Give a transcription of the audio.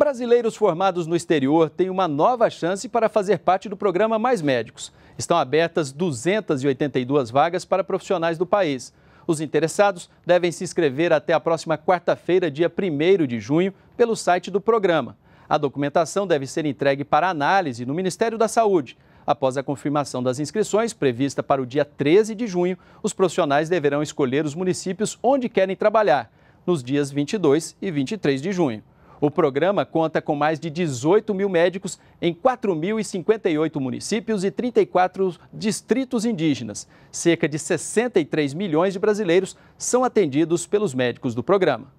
Brasileiros formados no exterior têm uma nova chance para fazer parte do programa Mais Médicos. Estão abertas 282 vagas para profissionais do país. Os interessados devem se inscrever até a próxima quarta-feira, dia 1 de junho, pelo site do programa. A documentação deve ser entregue para análise no Ministério da Saúde. Após a confirmação das inscrições, prevista para o dia 13 de junho, os profissionais deverão escolher os municípios onde querem trabalhar, nos dias 22 e 23 de junho. O programa conta com mais de 18 mil médicos em 4.058 municípios e 34 distritos indígenas. Cerca de 63 milhões de brasileiros são atendidos pelos médicos do programa.